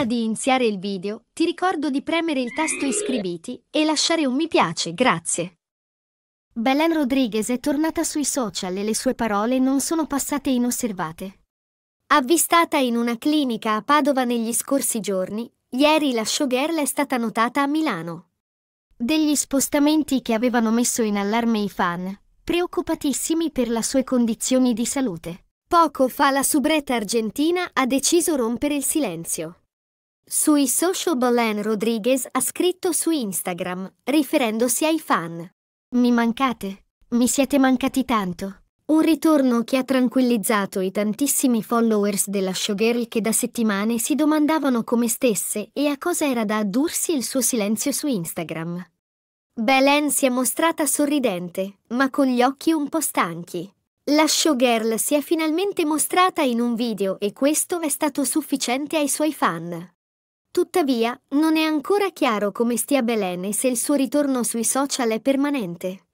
Prima di iniziare il video, ti ricordo di premere il tasto iscriviti e lasciare un mi piace, grazie. Belen Rodriguez è tornata sui social e le sue parole non sono passate inosservate. Avvistata in una clinica a Padova negli scorsi giorni, ieri la showgirl è stata notata a Milano. Degli spostamenti che avevano messo in allarme i fan, preoccupatissimi per le sue condizioni di salute. Poco fa la subretta argentina ha deciso rompere il silenzio. Sui social Belen Rodriguez ha scritto su Instagram, riferendosi ai fan. Mi mancate? Mi siete mancati tanto. Un ritorno che ha tranquillizzato i tantissimi followers della showgirl che da settimane si domandavano come stesse e a cosa era da addursi il suo silenzio su Instagram. Belen si è mostrata sorridente, ma con gli occhi un po' stanchi. La showgirl si è finalmente mostrata in un video e questo è stato sufficiente ai suoi fan. Tuttavia, non è ancora chiaro come stia Belen e se il suo ritorno sui social è permanente.